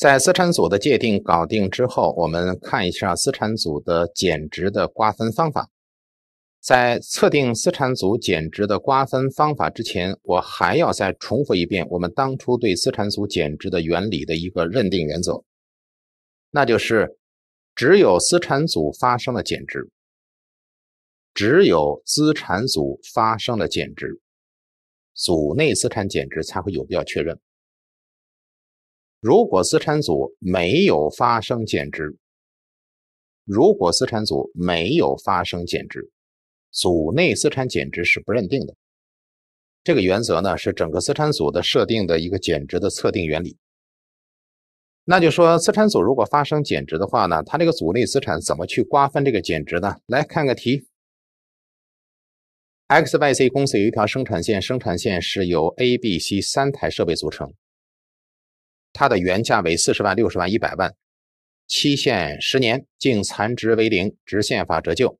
在资产组的界定搞定之后，我们看一下资产组的减值的瓜分方法。在测定资产组减值的瓜分方法之前，我还要再重复一遍我们当初对资产组减值的原理的一个认定原则，那就是只有资产组发生了减值，只有资产组发生了减值，组内资产减值才会有必要确认。如果资产组没有发生减值，如果资产组没有发生减值，组内资产减值是不认定的。这个原则呢，是整个资产组的设定的一个减值的测定原理。那就说，资产组如果发生减值的话呢，它这个组内资产怎么去瓜分这个减值呢？来看个题：X Y Z 公司有一条生产线，生产线是由 A B C 三台设备组成。它的原价为四十万、六十万、一百万，期限十年，净残值为零，直线法折旧。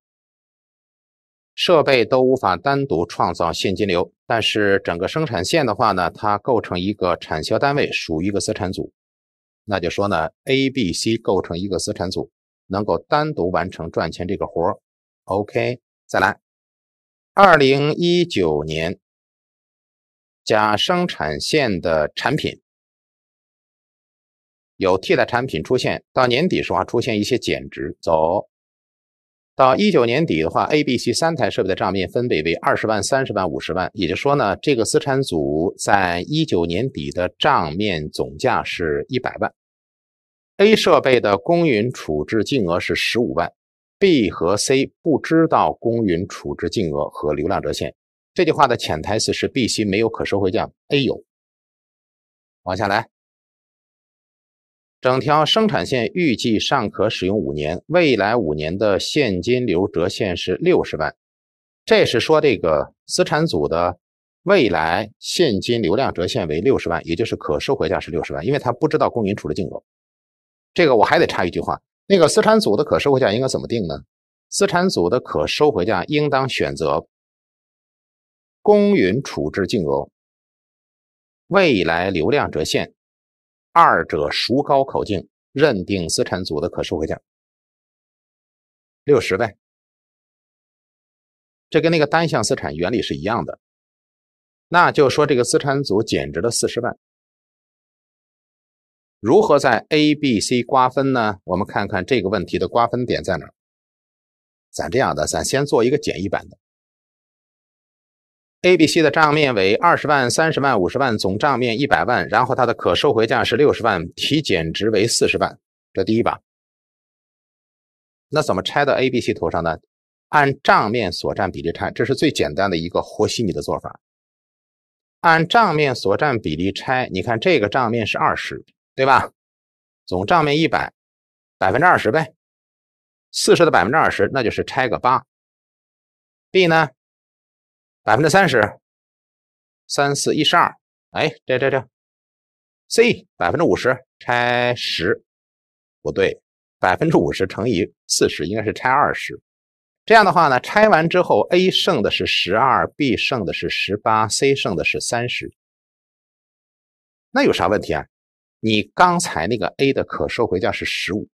设备都无法单独创造现金流，但是整个生产线的话呢，它构成一个产销单位，属于一个资产组。那就说呢，A、B、C 构成一个资产组，能够单独完成赚钱这个活儿。OK，再来。二零一九年，甲生产线的产品。有替代产品出现，到年底时候出现一些减值，走到一九年底的话，A、B、C 三台设备的账面分别为二十万、三十万、五十万，也就是说呢，这个资产组在一九年底的账面总价是一百万。A 设备的公允处置金额是十五万，B 和 C 不知道公允处置金额和流量折现。这句话的潜台词是 B、C 没有可收回价，A 有。往下来。整条生产线预计尚可使用五年，未来五年的现金流折现是六十万。这是说这个资产组的未来现金流量折现为六十万，也就是可收回价是六十万，因为他不知道公允处置净额。这个我还得插一句话，那个资产组的可收回价应该怎么定呢？资产组的可收回价应当选择公允处置净额、未来流量折现。二者孰高口径认定资产组的可收回价六十呗。这跟那个单项资产原理是一样的。那就说这个资产组减值了四十万，如何在 A、B、C 瓜分呢？我们看看这个问题的瓜分点在哪儿。咱这样的，咱先做一个简易版的。A、B、C 的账面为二十万、三十万、五十万，总账面一百万。然后它的可收回价是六十万，提减值为四十万。这第一把，那怎么拆到 A、B、C 头上呢？按账面所占比例拆，这是最简单的一个活稀泥的做法。按账面所占比例拆，你看这个账面是二十，对吧？总账面一百，百分之二十呗，四十的百分之二十，那就是拆个八。B 呢？百分之三十，三四一十二，哎，这这这，C 百分之五十拆十，不对，百分之五十乘以四十应该是拆二十。这样的话呢，拆完之后，A 剩的是十二，B 剩的是十八，C 剩的是三十。那有啥问题啊？你刚才那个 A 的可收回价是十五，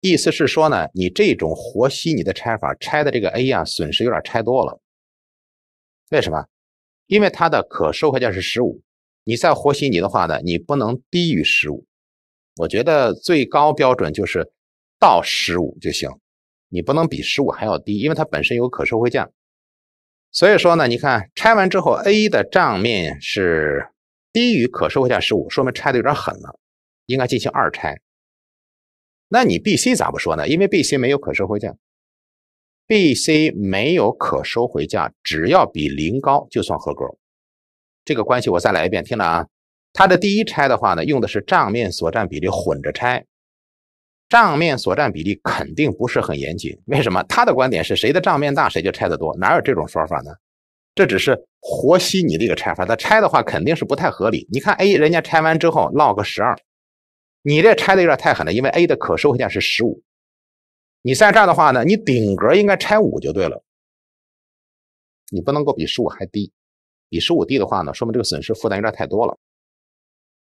意思是说呢，你这种活稀你的拆法拆的这个 A 呀，损失有点拆多了。为什么？因为它的可收回价是十五，你在活稀泥的话呢，你不能低于十五。我觉得最高标准就是到十五就行，你不能比十五还要低，因为它本身有可收回价。所以说呢，你看拆完之后，A 的账面是低于可收回价十五，说明拆的有点狠了，应该进行二拆。那你 B、C 咋不说呢？因为 B、C 没有可收回价。B、C 没有可收回价，只要比零高就算合格。这个关系我再来一遍，听着啊。他的第一拆的话呢，用的是账面所占比例混着拆，账面所占比例肯定不是很严谨。为什么？他的观点是谁的账面大，谁就拆得多，哪有这种说法呢？这只是活稀你的一个拆法，他拆的话肯定是不太合理。你看 A，人家拆完之后落个十二，你这拆的有点太狠了，因为 A 的可收回价是十五。你在这儿的话呢，你顶格应该拆五就对了。你不能够比十五还低，比十五低的话呢，说明这个损失负担有点太多了。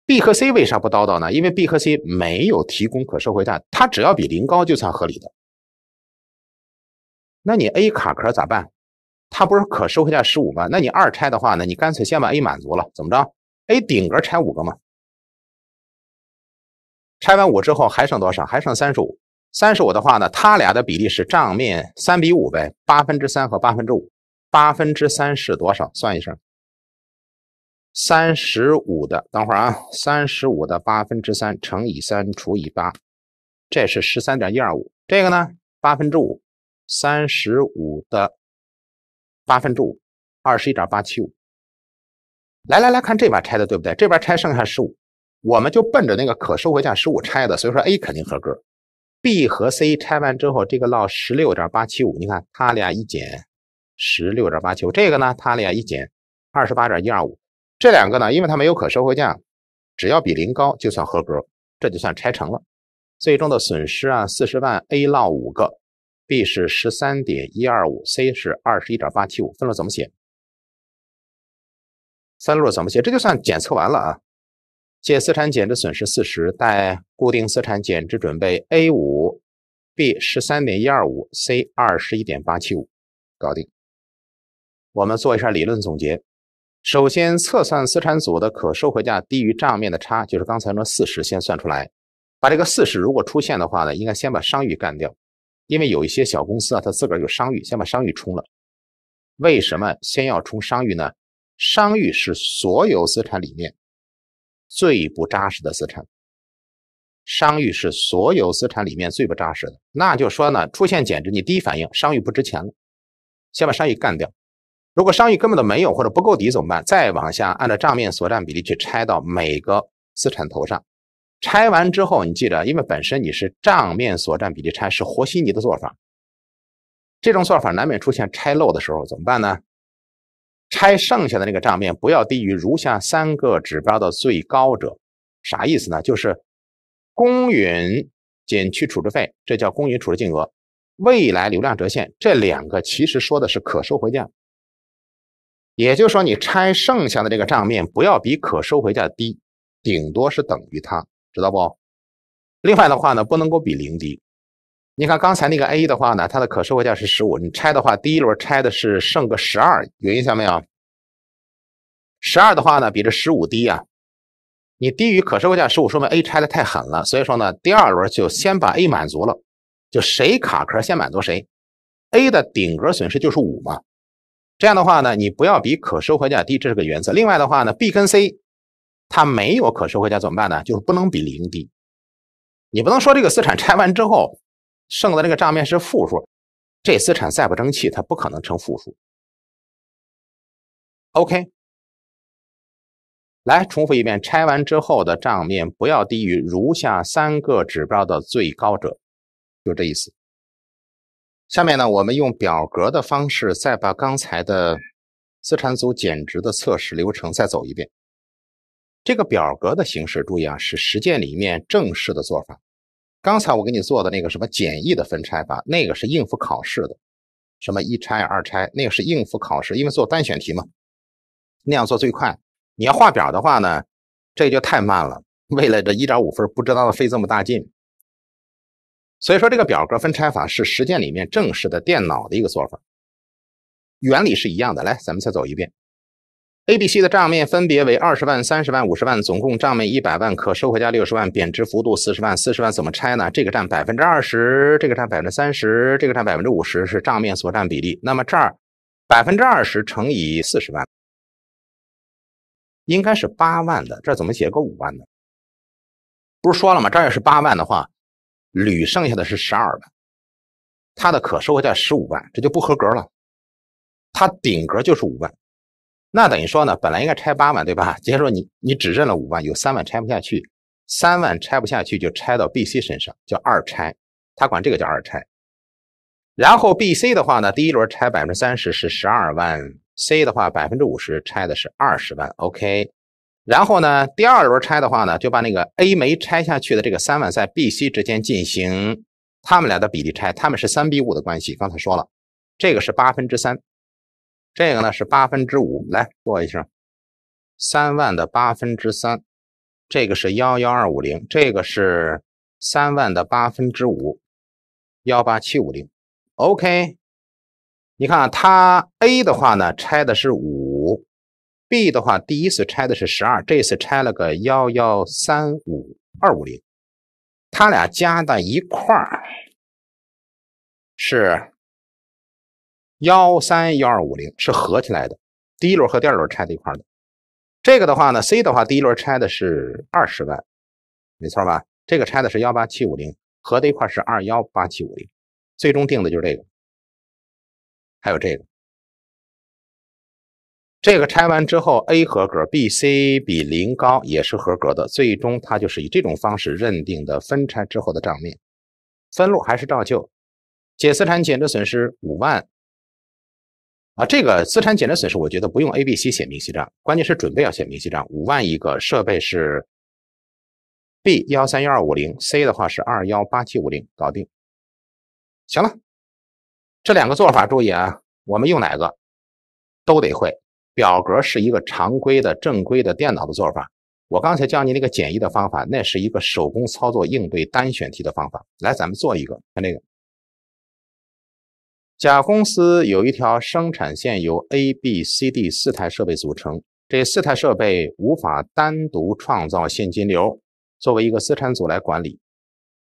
B 和 C 为啥不叨叨呢？因为 B 和 C 没有提供可收回价，它只要比零高就算合理的。那你 A 卡壳咋办？它不是可收回价十五吗？那你二拆的话呢？你干脆先把 A 满足了，怎么着？A 顶格拆五个嘛。拆完五之后还剩多少？还剩三十五。三十五的话呢，它俩的比例是账面三比五呗，八分之三和八分之五。八分之三是多少？算一声，三十五的，等会儿啊，三十五的八分之三乘以三除以八，这是十三点一二五。这个呢，八分之五，三十五的八分之五，二十一点八七五。来来来看这边拆的对不对？这边拆剩下十五，我们就奔着那个可收回价十五拆的，所以说 A 肯定合格。B 和 C 拆完之后，这个落十六点八七五，你看它俩一减十六点八七五，这个呢它俩一减二十八点一二五，这两个呢，因为它没有可收回价，只要比零高就算合格，这就算拆成了。最终的损失啊，四十万 A 落五个，B 是十三点一二五，C 是二十一点八七五，分了怎么写？三路怎么写？这就算检测完了啊。借资产减值损失四十，贷固定资产减值准备 A 五 B 十三点一二五 C 二十一点八七五，搞定。我们做一下理论总结。首先，测算资产组的可收回价低于账面的差，就是刚才那四十，先算出来。把这个四十，如果出现的话呢，应该先把商誉干掉，因为有一些小公司啊，他自个儿有商誉，先把商誉冲了。为什么先要冲商誉呢？商誉是所有资产里面。最不扎实的资产，商誉是所有资产里面最不扎实的。那就说呢，出现减值，你第一反应商誉不值钱了，先把商誉干掉。如果商誉根本都没有或者不够底怎么办？再往下按照账面所占比例去拆到每个资产头上，拆完之后你记着，因为本身你是账面所占比例拆，是活稀泥的做法，这种做法难免出现拆漏的时候，怎么办呢？拆剩下的那个账面不要低于如下三个指标的最高者，啥意思呢？就是公允减去处置费，这叫公允处置金额；未来流量折现这两个其实说的是可收回价，也就是说你拆剩下的这个账面不要比可收回价低，顶多是等于它，知道不？另外的话呢，不能够比零低。你看刚才那个 A 的话呢，它的可收回价是十五，你拆的话，第一轮拆的是剩个十二，有印象没有？十二的话呢，比这十五低呀。你低于可收回价十五，说明 A 拆的太狠了。所以说呢，第二轮就先把 A 满足了，就谁卡壳先满足谁。A 的顶格损失就是五嘛。这样的话呢，你不要比可收回价低，这是个原则。另外的话呢，B 跟 C 它没有可收回价怎么办呢？就是不能比零低。你不能说这个资产拆完之后。剩的那个账面是负数，这资产再不争气，它不可能成负数。OK，来重复一遍，拆完之后的账面不要低于如下三个指标的最高者，就这意思。下面呢，我们用表格的方式再把刚才的资产组减值的测试流程再走一遍。这个表格的形式，注意啊，是实践里面正式的做法。刚才我给你做的那个什么简易的分拆法，那个是应付考试的，什么一拆二拆，那个是应付考试，因为做单选题嘛，那样做最快。你要画表的话呢，这就太慢了，为了这一点五分，不知道费这么大劲。所以说，这个表格分拆法是实践里面正式的电脑的一个做法，原理是一样的。来，咱们再走一遍。A、B、C 的账面分别为二十万、三十万、五十万，总共账面一百万，可收回价六十万，贬值幅度四十万。四十万怎么拆呢？这个占百分之二十，这个占百分之三十，这个占百分之五十是账面所占比例。那么这儿百分之二十乘以四十万，应该是八万的。这怎么写个五万呢？不是说了吗？这要是八万的话，铝剩下的是十二万，它的可收回价十五万，这就不合格了。它顶格就是五万。那等于说呢，本来应该拆八万，对吧？接 着说你你只认了五万，有三万拆不下去，三万拆不下去就拆到 B、C 身上，叫二拆，他管这个叫二拆。然后 B、C 的话呢，第一轮拆百分之三十是十二万，C 的话百分之五十拆的是二十万，OK。然后呢，第二轮拆的话呢，就把那个 A 没拆下去的这个三万在 B、C 之间进行他们俩的比例拆，他们是三比五的关系，刚才说了，这个是八分之三。这个呢是八分之五，来做一下，三万的八分之三，这个是幺幺二五零，这个是三万的八分之五，幺八七五零，OK，你看它 A 的话呢拆的是五，B 的话第一次拆的是十二，这次拆了个幺幺三五二五零，它俩加在一块儿是。幺三幺二五零是合起来的，第一轮和第二轮拆的一块的。这个的话呢，C 的话，第一轮拆的是二十万，没错吧？这个拆的是幺八七五零，合的一块是二幺八七五零，最终定的就是这个。还有这个，这个拆完之后，A 合格，B、C 比零高也是合格的。最终它就是以这种方式认定的分拆之后的账面分录还是照旧，解资产减值损失五万。啊，这个资产减值损失，我觉得不用 A、B、C 写明细账，关键是准备要写明细账。五万一个设备是 B 幺三幺二五零，C 的话是二幺八七五零，搞定。行了，这两个做法注意啊，我们用哪个都得会。表格是一个常规的、正规的电脑的做法。我刚才教你那个简易的方法，那是一个手工操作应对单选题的方法。来，咱们做一个，看这个。甲公司有一条生产线，由 A、B、C、D 四台设备组成。这四台设备无法单独创造现金流，作为一个资产组来管理。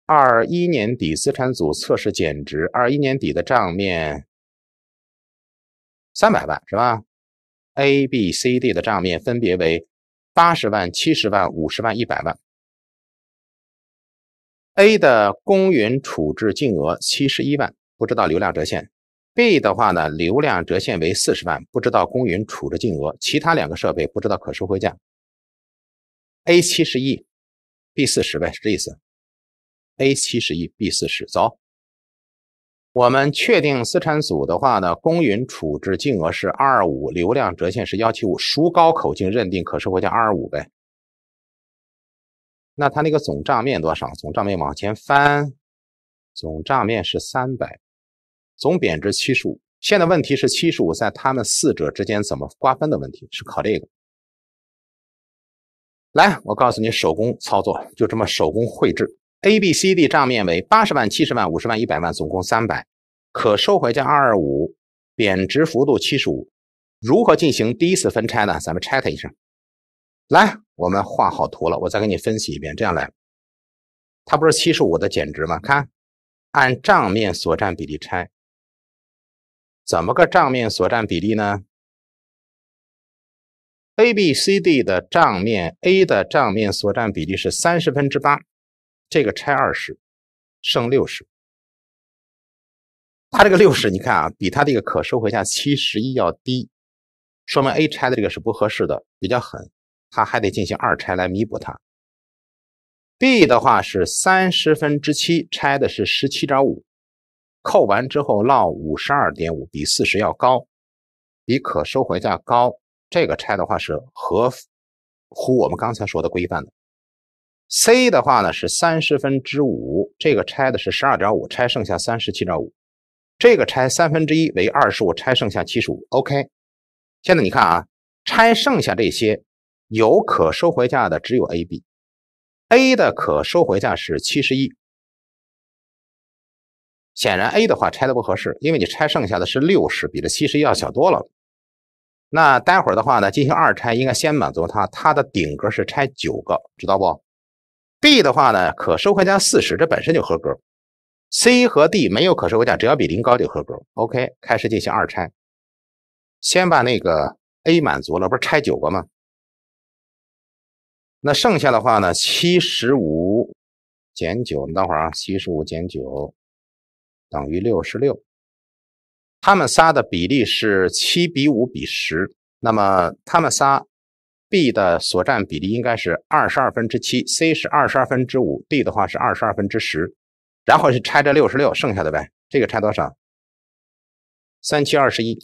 二一年底资产组测试减值，二一年底的账面三百万是吧？A、B、C、D 的账面分别为八十万、七十万、五十万、一百万。A 的公允处置净额七十一万，不知道流量折现。B 的话呢，流量折现为四十万，不知道公允处置净额，其他两个设备不知道可收回价。A 七十亿，B 四十呗，是这意思。A 七十亿，B 四十，走。我们确定资产组的话呢，公允处置净额是二二五，流量折现是幺七五，孰高口径认定可收回价二二五呗。那它那个总账面多少？总账面往前翻，总账面是三百。总贬值七十五，现在问题是七十五在他们四者之间怎么瓜分的问题，是考这个。来，我告诉你手工操作，就这么手工绘制。A、B、C、D 账面为八十万、七十万、五十万、一百万，总共三百，可收回价二二五，贬值幅度七十五，如何进行第一次分拆呢？咱们拆它一下。来，我们画好图了，我再给你分析一遍。这样来，它不是七十五的减值吗？看，按账面所占比例拆。怎么个账面所占比例呢？A、B、C、D 的账面，A 的账面所占比例是三十分之八，这个拆二十，剩六十。它这个六十，你看啊，比它这个可收回价七十一要低，说明 A 拆的这个是不合适的，比较狠，它还得进行二拆来弥补它。B 的话是三十分之七，拆的是十七点五。扣完之后，落五十二点五，比四十要高，比可收回价高。这个拆的话是合乎我们刚才说的规范的。C 的话呢是三十分之五，这个拆的是十二点五，拆剩下三十七点五。这个拆三分之一为二十五，拆剩下七十五。OK，现在你看啊，拆剩下这些有可收回价的只有 AB，A 的可收回价是七十一，显然 A 的话拆的不合适，因为你拆剩下的是六十，比这七十一要小多了。那待会儿的话呢，进行二拆，应该先满足它，它的顶格是拆九个，知道不？B 的话呢，可收回价四十，这本身就合格。C 和 D 没有可收回价，只要比零高就合格。OK，开始进行二拆，先把那个 A 满足了，不是拆九个吗？那剩下的话呢，七十五减九，你等会儿啊，七十五减九。等于六十六，他们仨的比例是七比五比十，那么他们仨，b 的所占比例应该是二十二分之七，c 是二十二分之五，d 的话是二十二分之十，然后是拆这六十六，剩下的呗，这个拆多少？三七二十一，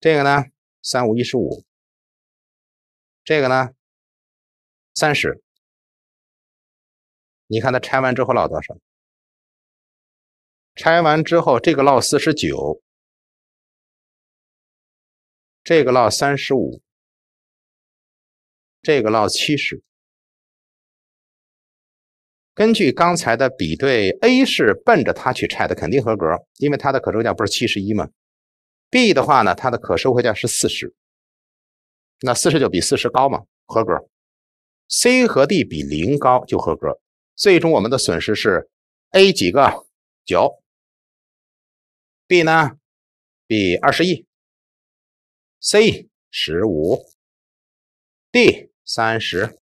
这个呢三五一十五，这个呢三十，你看它拆完之后落多少？拆完之后，这个落四十九，这个落三十五，这个落七十。根据刚才的比对，A 是奔着他去拆的，肯定合格，因为它的可收价不是七十一吗？B 的话呢，它的可收回价是四十。那四十九比四十高嘛，合格。C 和 D 比零高就合格。最终我们的损失是 A 几个九。B 呢？B 二十一，C 十五，D 三十。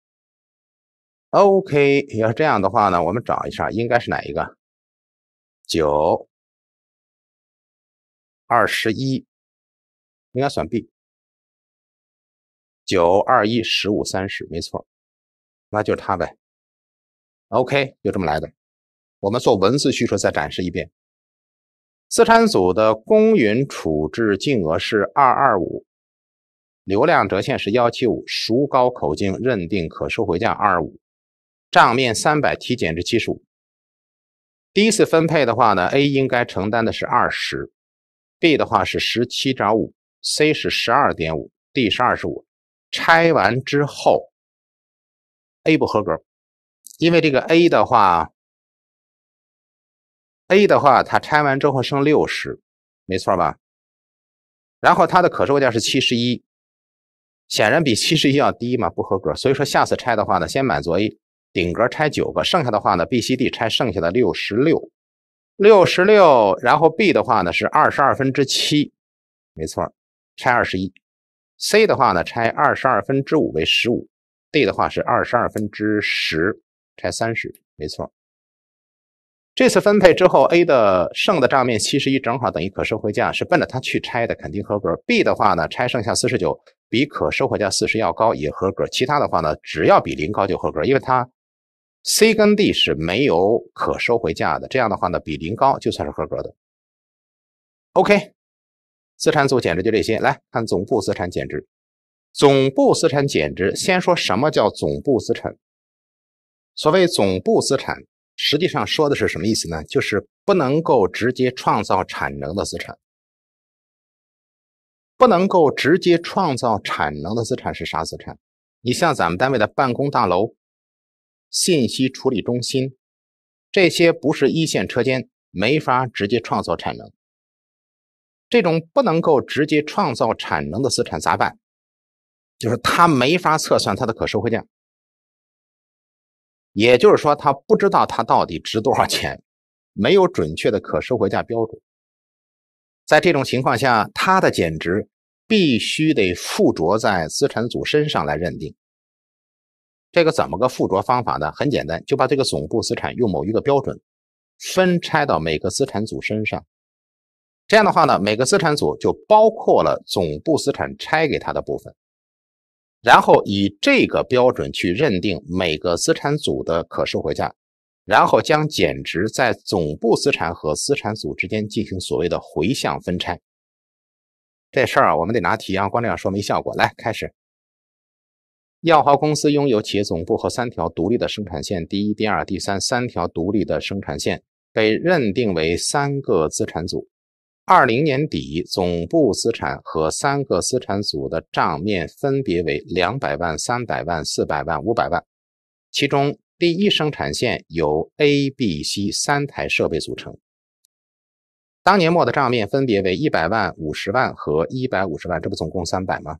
OK，要是这样的话呢，我们找一下应该是哪一个？九二十一，应该选 B。九二一十五三十，没错，那就是它呗。OK，就这么来的。我们做文字叙述再展示一遍。资产组的公允处置净额是二二五，流量折现是幺七五，孰高口径认定可收回价二五，账面三百提减至七十五。第一次分配的话呢，A 应该承担的是二十，B 的话是十七点五，C 是十二点五，D 是二十五。拆完之后，A 不合格，因为这个 A 的话。A 的话，它拆完之后剩六十，没错吧？然后它的可售价是七十一，显然比七十一要低嘛，不合格。所以说下次拆的话呢，先满足 A 顶格拆九个，剩下的话呢，BCD 拆剩下的六十六，六十六。然后 B 的话呢是二十二分之七，没错，拆二十一。C 的话呢拆二十二分之五为十五，D 的话是二十二分之十，拆三十，没错。这次分配之后，A 的剩的账面七十一正好等于可收回价，是奔着它去拆的，肯定合格。B 的话呢，拆剩下四十九比可收回价四十要高，也合格。其他的话呢，只要比零高就合格，因为它 C 跟 D 是没有可收回价的。这样的话呢，比零高就算是合格的。OK，资产组减值就这些。来看总部资产减值，总部资产减值先说什么叫总部资产？所谓总部资产。实际上说的是什么意思呢？就是不能够直接创造产能的资产，不能够直接创造产能的资产是啥资产？你像咱们单位的办公大楼、信息处理中心，这些不是一线车间，没法直接创造产能。这种不能够直接创造产能的资产咋办？就是它没法测算它的可收回价。也就是说，他不知道他到底值多少钱，没有准确的可收回价标准。在这种情况下，它的减值必须得附着在资产组身上来认定。这个怎么个附着方法呢？很简单，就把这个总部资产用某一个标准分拆到每个资产组身上。这样的话呢，每个资产组就包括了总部资产拆给它的部分。然后以这个标准去认定每个资产组的可收回价，然后将减值在总部资产和资产组之间进行所谓的回向分拆。这事儿啊，我们得拿题啊，光这样说没效果。来，开始。耀豪公司拥有企业总部和三条独立的生产线，第一、第二、第三三条独立的生产线被认定为三个资产组。二零年底，总部资产和三个资产组的账面分别为两百万、三百万、四百万、五百万。其中，第一生产线由 A、B、C 三台设备组成，当年末的账面分别为一百万、五十万和一百五十万，这不总共三百吗？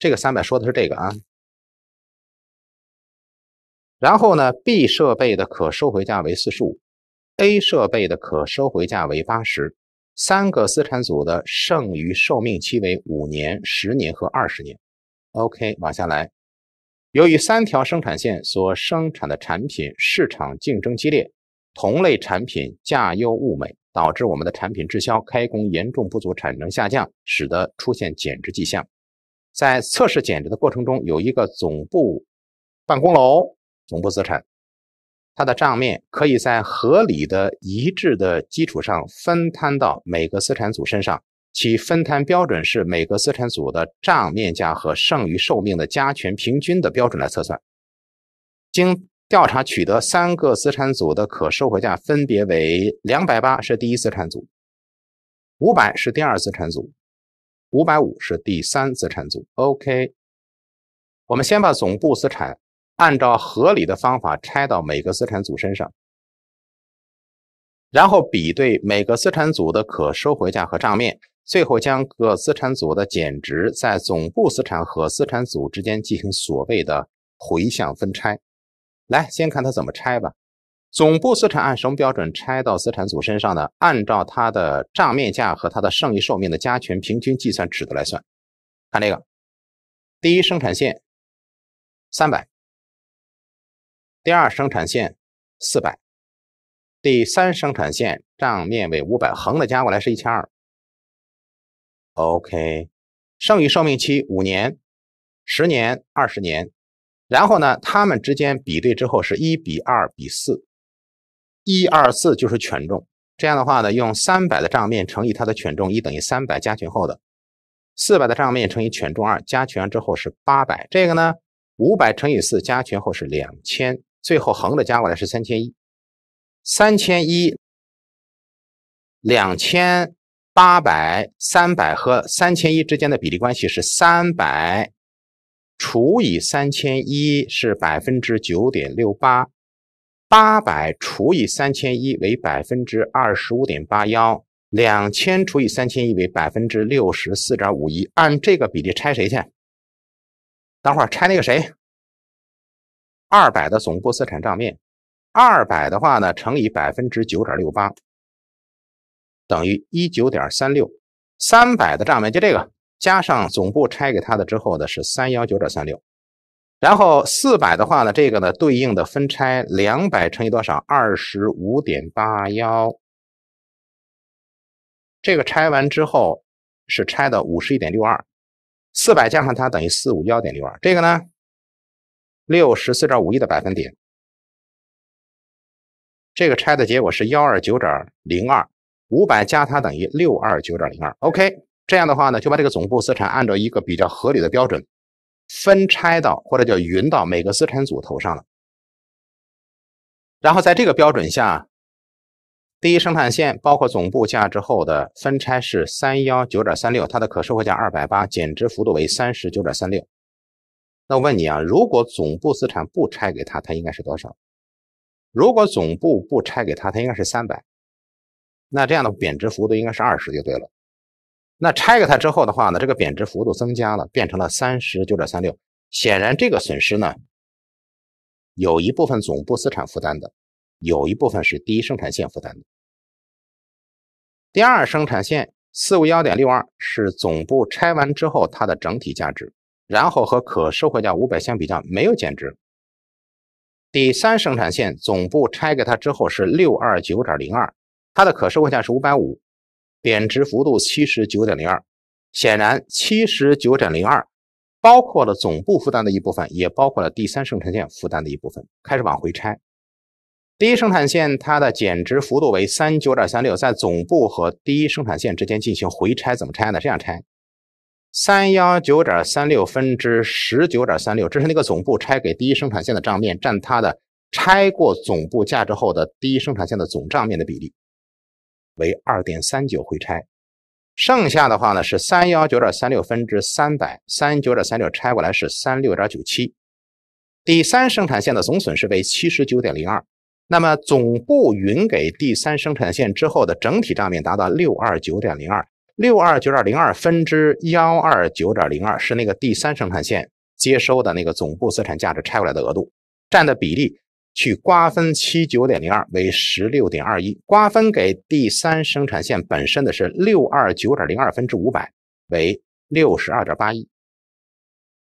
这个三百说的是这个啊。然后呢，B 设备的可收回价为四十五。A 设备的可收回价为八十，三个资产组的剩余寿命期为五年、十年和二十年。OK，往下来，由于三条生产线所生产的产品市场竞争激烈，同类产品价优物美，导致我们的产品滞销，开工严重不足，产能下降，使得出现减值迹象。在测试减值的过程中，有一个总部办公楼，总部资产。它的账面可以在合理的一致的基础上分摊到每个资产组身上，其分摊标准是每个资产组的账面价和剩余寿命的加权平均的标准来测算。经调查取得三个资产组的可收回价分别为两百八是第一资产组，五百是第二资产组，五百五是第三资产组。OK，我们先把总部资产。按照合理的方法拆到每个资产组身上，然后比对每个资产组的可收回价和账面，最后将各资产组的减值在总部资产和资产组之间进行所谓的回向分拆。来，先看它怎么拆吧。总部资产按什么标准拆到资产组身上呢？按照它的账面价和它的剩余寿命的加权平均计算尺度来算。看这个，第一生产线三百。第二生产线四百，第三生产线账面为五百，横的加过来是一千二。OK，剩余寿命期五年、十年、二十年。然后呢，它们之间比对之后是一比二比四，一二四就是权重。这样的话呢，用三百的账面乘以它的权重一等于三百加权后的四百的账面乘以权重二加权之后是八百，这个呢五百乘以四加权后是两千。最后横着加过来是三千一，三千一、两千八百、三百和三千一之间的比例关系是三百除以三千一是百分之九点六八，八百除以三千一为百分之二十五点八幺，两千除以三千一为百分之六十四点五一。按这个比例拆谁去？等会儿拆那个谁？二百的总部资产账面，二百的话呢，乘以百分之九点六八，等于一九点三六。三百的账面就这个，加上总部拆给他的之后的是三幺九点三六。然后四百的话呢，这个呢对应的分拆两百乘以多少？二十五点八幺。这个拆完之后是拆的五十一点六二，四百加上它等于四五幺点六二。这个呢？六十四点五亿的百分点，这个拆的结果是幺二九点零二，五百加它等于六二九点零二。OK，这样的话呢，就把这个总部资产按照一个比较合理的标准分拆到或者叫匀到每个资产组头上了。然后在这个标准下，第一生产线包括总部价值后的分拆是三幺九点三六，它的可收回价二百八，减值幅度为三十九点三六。那我问你啊，如果总部资产不拆给他，他应该是多少？如果总部不拆给他，他应该是三百。那这样的贬值幅度应该是二十就对了。那拆给他之后的话呢，这个贬值幅度增加了，变成了三十九点三六。显然这个损失呢，有一部分总部资产负担的，有一部分是第一生产线负担的。第二生产线四五幺点六二是总部拆完之后它的整体价值。然后和可收回价五百相比较，没有减值。第三生产线总部拆给它之后是六二九点零二，它的可收回价是五百五，贬值幅度七十九点零二。显然，七十九点零二包括了总部负担的一部分，也包括了第三生产线负担的一部分，开始往回拆。第一生产线它的减值幅度为三九点三六，在总部和第一生产线之间进行回拆，怎么拆呢？这样拆。三幺九点三六分之十九点三六，这是那个总部拆给第一生产线的账面占它的拆过总部价值后的第一生产线的总账面的比例为二点三九回拆，剩下的话呢是三幺九点三六分之三百三九点三六拆过来是三六点九七，第三生产线的总损失为七十九点零二，那么总部匀给第三生产线之后的整体账面达到六二九点零二。六二九点零二分之幺二九点零二是那个第三生产线接收的那个总部资产价值拆过来的额度占的比例，去瓜分七九点零二为十六点二一，瓜分给第三生产线本身的是六二九点零二分之五百为六十二点八一。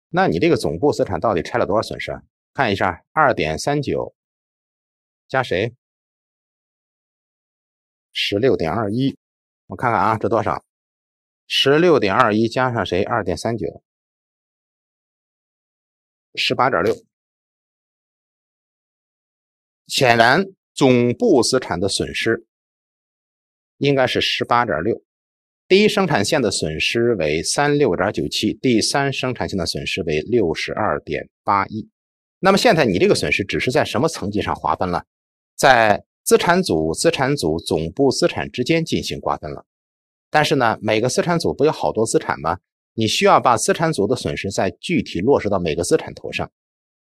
那你这个总部资产到底拆了多少损失啊？看一下二点三九加谁十六点二一，我看看啊，这多少？十六点二一加上谁？二点三九，十八点六。显然，总部资产的损失应该是十八点六。第一生产线的损失为三六点九七，第三生产线的损失为六十二点八亿。那么现在你这个损失只是在什么层级上划分了？在资产组、资产组、总部资产之间进行划分了。但是呢，每个资产组不有好多资产吗？你需要把资产组的损失再具体落实到每个资产头上。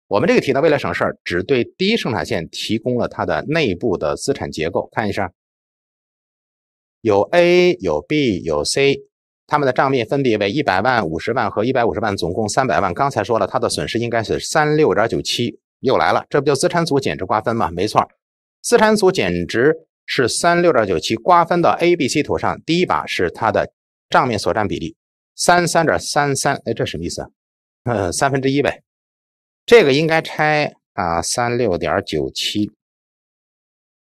我们这个题呢，为了省事儿，只对第一生产线提供了它的内部的资产结构，看一下，有 A 有 B 有 C，它们的账面分别为一百万、五十万和一百五十万，总共三百万。刚才说了，它的损失应该是三六点九七，又来了，这不就资产组减值瓜分吗？没错，资产组减值。是三六点九七，瓜分到 A、B、C 图上。第一把是它的账面所占比例，三三点三三。哎，这什么意思？呃，三分之一呗。这个应该拆啊，三六点九七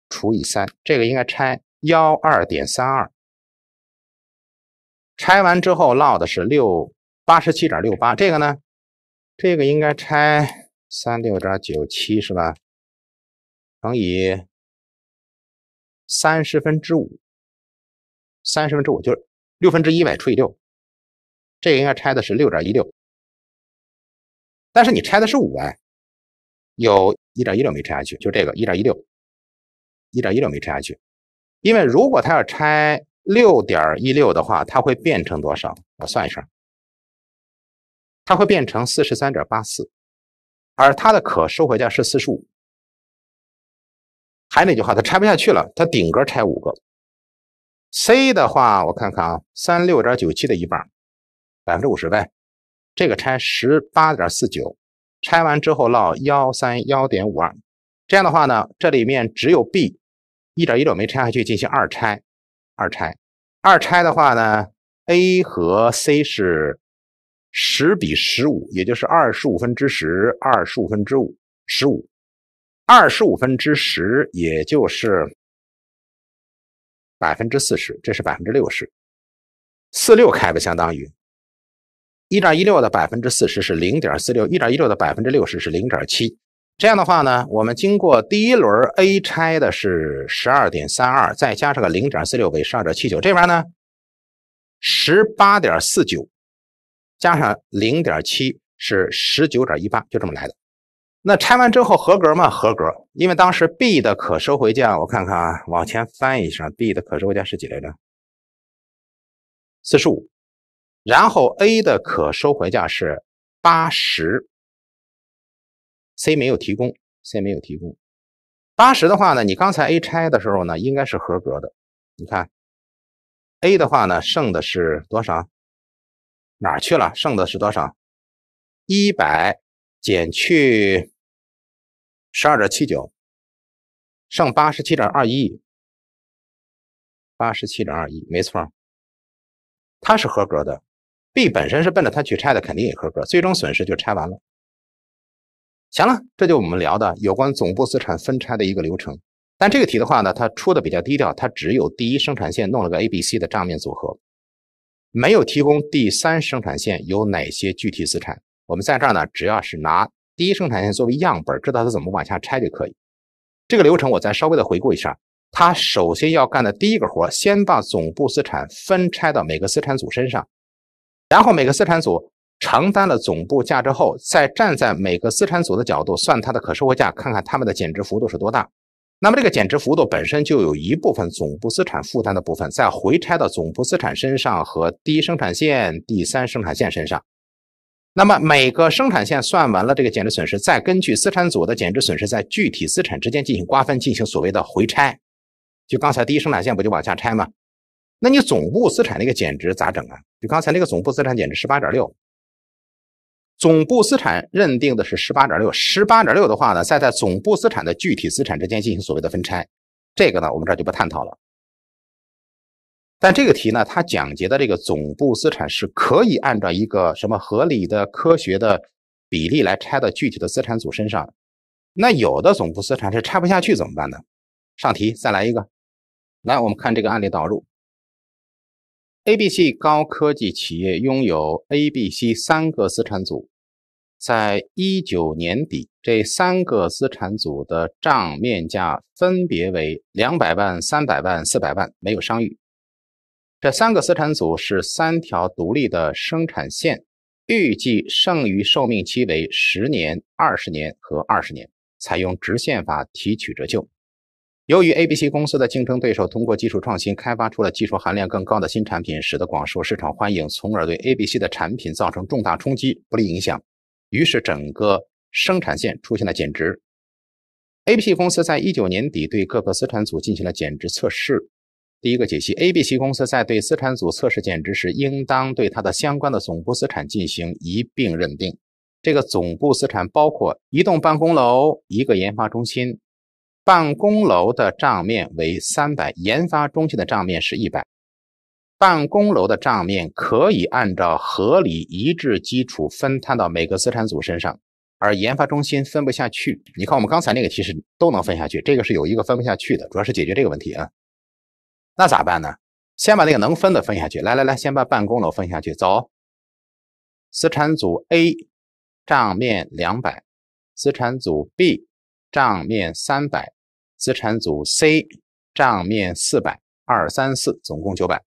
除以三，这个应该拆幺二点三二。拆完之后落的是六八十七点六八。这个呢，这个应该拆三六点九七是吧？乘以。三十分之五，三十分之五就是六分之一呗，除以六，这个应该拆的是六点一六，但是你拆的是五哎，有一点一六没拆下去，就这个一点一六，一点一六没拆下去，因为如果它要拆六点一六的话，它会变成多少？我算一下，它会变成四十三点八四，而它的可收回价是四十五。还那句话，它拆不下去了，它顶格拆五个。C 的话，我看看啊，三六点九七的一半，百分之五十呗。这个拆十八点四九，拆完之后落幺三幺点五二。这样的话呢，这里面只有 B 一点一六没拆下去，进行二拆。二拆，二拆的话呢，A 和 C 是十比十五，也就是二十五分之十，二十五分之五，十五。二十五分之十，也就是百分之四十，这是百分之六十，四六开吧，相当于一点一六的百分之四十是零点四六，一点一六的百分之六十是零点七。这样的话呢，我们经过第一轮 A 拆的是十二点三二，再加上个零点四六，给十二点七九。这边呢，十八点四九加上零点七是十九点一八，就这么来的。那拆完之后合格吗？合格，因为当时 B 的可收回价，我看看啊，往前翻一下，B 的可收回价是几来着？四十五，然后 A 的可收回价是八十，C 没有提供，C 没有提供。八十的话呢，你刚才 A 拆的时候呢，应该是合格的。你看 A 的话呢，剩的是多少？哪去了？剩的是多少？一百。减去十二点七九，剩八十七点二一，八十七点二一，没错，它是合格的。B 本身是奔着它去拆的，肯定也合格。最终损失就拆完了。行了，这就我们聊的有关总部资产分拆的一个流程。但这个题的话呢，它出的比较低调，它只有第一生产线弄了个 A、B、C 的账面组合，没有提供第三生产线有哪些具体资产。我们在这儿呢，只要是拿第一生产线作为样本，知道它怎么往下拆就可以。这个流程我再稍微的回顾一下，它首先要干的第一个活，先把总部资产分拆到每个资产组身上，然后每个资产组承担了总部价值后，再站在每个资产组的角度算它的可收回价，看看他们的减值幅度是多大。那么这个减值幅度本身就有一部分总部资产负担的部分，再回拆到总部资产身上和第一生产线、第三生产线身上。那么每个生产线算完了这个减值损失，再根据资产组的减值损失，在具体资产之间进行瓜分，进行所谓的回拆。就刚才第一生产线不就往下拆吗？那你总部资产那个减值咋整啊？就刚才那个总部资产减值十八点六，总部资产认定的是十八点六，十八点六的话呢，再在总部资产的具体资产之间进行所谓的分拆，这个呢我们这就不探讨了。但这个题呢，它讲解的这个总部资产是可以按照一个什么合理的科学的比例来拆到具体的资产组身上。那有的总部资产是拆不下去怎么办呢？上题再来一个，来我们看这个案例导入。ABC 高科技企业拥有 ABC 三个资产组，在一九年底，这三个资产组的账面价分别为两百万、三百万、四百万，没有商誉。这三个资产组是三条独立的生产线，预计剩余寿命期为十年、二十年和二十年，采用直线法提取折旧。由于 ABC 公司的竞争对手通过技术创新开发出了技术含量更高的新产品，使得广受市场欢迎，从而对 ABC 的产品造成重大冲击，不利影响。于是整个生产线出现了减值。ABC 公司在一九年底对各个资产组进行了减值测试。第一个解析，ABC 公司在对资产组测试减值时，应当对它的相关的总部资产进行一并认定。这个总部资产包括一栋办公楼、一个研发中心。办公楼的账面为三百，研发中心的账面是一百。办公楼的账面可以按照合理一致基础分摊到每个资产组身上，而研发中心分不下去。你看我们刚才那个其实都能分下去，这个是有一个分不下去的，主要是解决这个问题啊。那咋办呢？先把那个能分的分下去。来来来，先把办公楼分下去。走，资产组 A 账面两百，资产组 B 账面三百，资产组 C 账面四百，二三四，总共九百。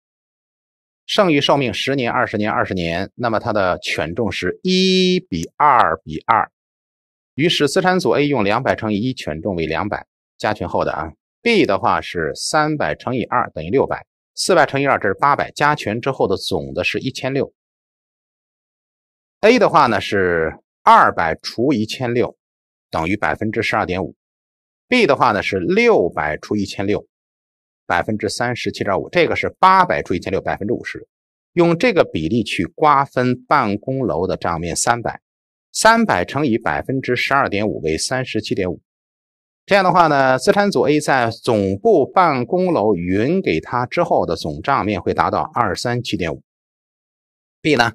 剩余寿命十年、二十年、二十年，那么它的权重是一比二比二。于是资产组 A 用两百乘以一，权重为两百，加权后的啊。b 的话是三百乘以二等于六百，四百乘以二这是八百，加权之后的总的是一千六。a 的话呢是二百除一千六等于百分之十二点五，b 的话呢是六百除一千六百分之三十七点五，这个是八百除一千六百分之五十，用这个比例去瓜分办公楼的账面三百，三百乘以百分之十二点五为三十七点五。这样的话呢，资产组 A 在总部办公楼匀给他之后的总账面会达到二三七点五。B 呢，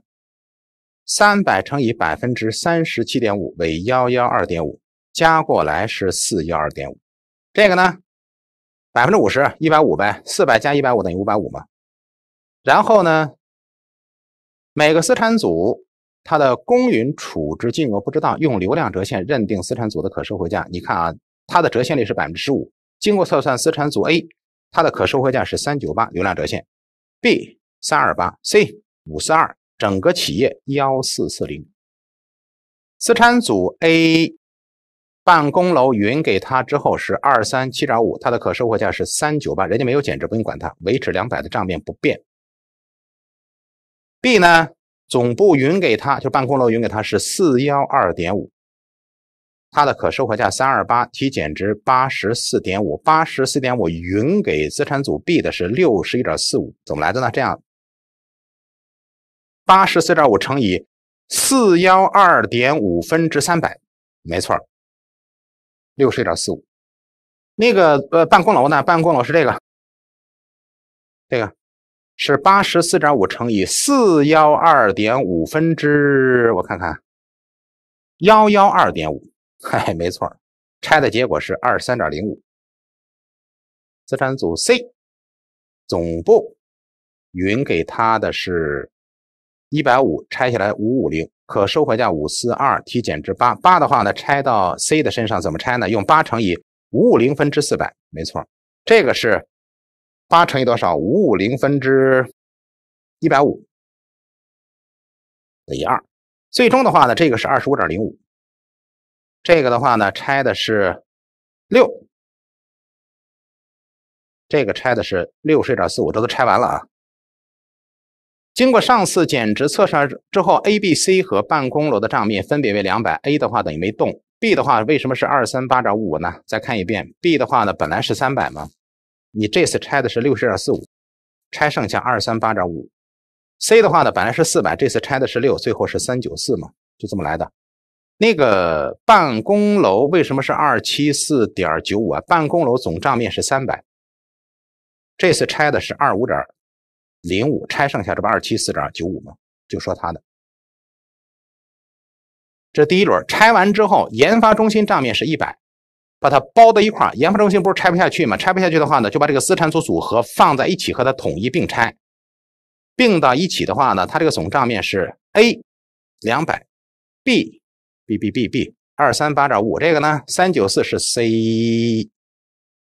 三百乘以百分之三十七点五为幺幺二点五，加过来是四幺二点五。这个呢，百分之五十一百五呗，四百加一百五等于五百五嘛。然后呢，每个资产组它的公允处置金额不知道，用流量折现认定资产组的可收回价。你看啊。它的折现率是百分之十五，经过测算，资产组 A 它的可收回价是三九八，流量折现 B 三二八，C 五四二，整个企业幺四四零。资产组 A 办公楼匀给他之后是二三七点五，它的可收回价是三九八，人家没有减值，不用管它，维持两百的账面不变。B 呢，总部匀给他，就办公楼匀给他是四幺二点五。它的可收回价三二八，提减值八十四点五，八十四点五匀给资产组 B 的是六十一点四五，怎么来的呢？这样，八十四点五乘以四幺二点五分之三百，没错，六十一点四五。那个呃办公楼呢？办公楼是这个，这个是八十四点五乘以四幺二点五分之，我看看，幺幺二点五。嗨，没错，拆的结果是二三点零五。资产组 C 总部匀给他的是一百五，拆下来五五零，可收回价五四二，提减值八八的话呢，拆到 C 的身上怎么拆呢？用八乘以五五零分之四百，没错，这个是八乘以多少？五五零分之一百五等于二，最终的话呢，这个是二十五点零五。这个的话呢，拆的是六，这个拆的是六十点四五，这都拆完了啊。经过上次减值测试之后，A、B、C 和办公楼的账面分别为两百，A 的话等于没动，B 的话为什么是二三八点五呢？再看一遍，B 的话呢本来是三百嘛，你这次拆的是六十点四五，拆剩下二三八点五。C 的话呢本来是四百，这次拆的是六，最后是三九四嘛，就这么来的。那个办公楼为什么是二七四点九五啊？办公楼总账面是三百，这次拆的是二五点零五，拆剩下这不二七四点九五吗？就说它的。这第一轮拆完之后，研发中心账面是一百，把它包在一块研发中心不是拆不下去吗？拆不下去的话呢，就把这个资产组组合放在一起，和它统一并拆，并到一起的话呢，它这个总账面是 A 两百 B。b b b b，二三八点五这个呢，三九四是 c，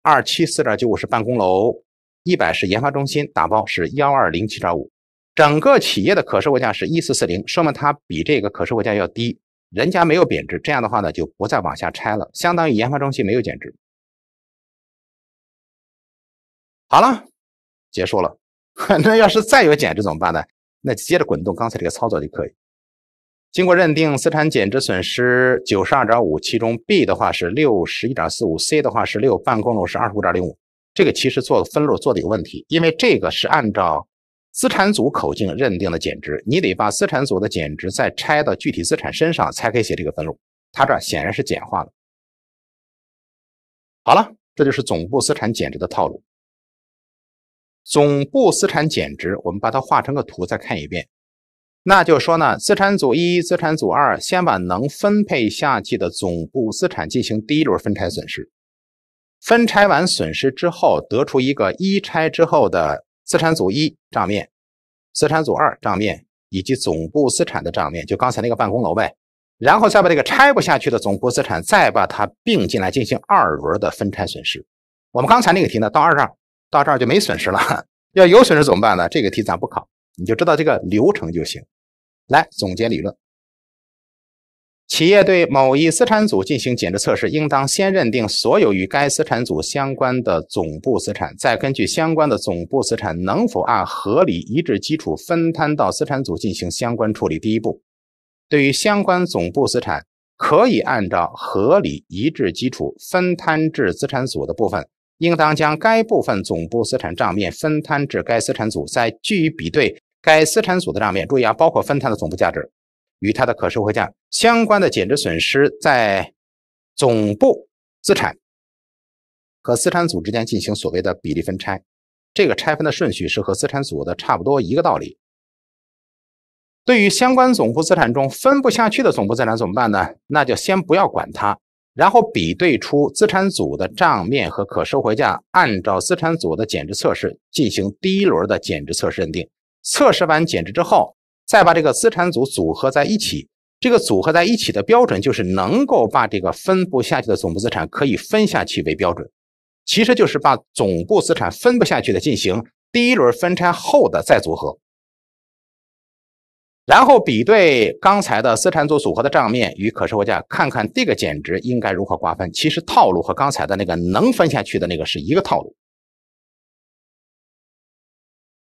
二七四点九五是办公楼，一百是研发中心，打包是幺二零七点五，整个企业的可售货价是一四四零，说明它比这个可售货价要低，人家没有贬值，这样的话呢就不再往下拆了，相当于研发中心没有减值。好了，结束了。那要是再有减值怎么办呢？那接着滚动刚才这个操作就可以。经过认定，资产减值损失九十二点五，其中 B 的话是六十一点四五，C 的话是六，办公楼是二十五点零五。这个其实做分录做的有问题，因为这个是按照资产组口径认定的减值，你得把资产组的减值再拆到具体资产身上，才可以写这个分录。他这显然是简化了。好了，这就是总部资产减值的套路。总部资产减值，我们把它画成个图，再看一遍。那就说呢，资产组一、资产组二，先把能分配下去的总部资产进行第一轮分拆损失，分拆完损失之后，得出一个一拆之后的资产组一账面、资产组二账面以及总部资产的账面，就刚才那个办公楼呗。然后再把这个拆不下去的总部资产，再把它并进来进行二轮的分拆损失。我们刚才那个题呢，到二这儿，到这儿就没损失了。要有损失怎么办呢？这个题咱不考。你就知道这个流程就行。来总结理论：企业对某一资产组进行减值测试，应当先认定所有与该资产组相关的总部资产，再根据相关的总部资产能否按合理一致基础分摊到资产组进行相关处理。第一步，对于相关总部资产，可以按照合理一致基础分摊至资产组的部分。应当将该部分总部资产账面分摊至该资产组，再据以比对该资产组的账面。注意啊，包括分摊的总部价值与它的可收回价相关的减值损失，在总部资产和资产组之间进行所谓的比例分拆。这个拆分的顺序是和资产组的差不多一个道理。对于相关总部资产中分不下去的总部资产怎么办呢？那就先不要管它。然后比对出资产组的账面和可收回价，按照资产组的减值测试进行第一轮的减值测试认定。测试完减值之后，再把这个资产组组合在一起。这个组合在一起的标准就是能够把这个分不下去的总部资产可以分下去为标准。其实就是把总部资产分不下去的进行第一轮分拆后的再组合。然后比对刚才的资产组组合的账面与可售货价，看看这个减值应该如何瓜分。其实套路和刚才的那个能分下去的那个是一个套路。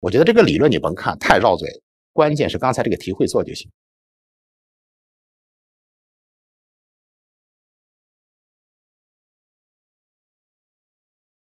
我觉得这个理论你甭看，太绕嘴。关键是刚才这个题会做就行。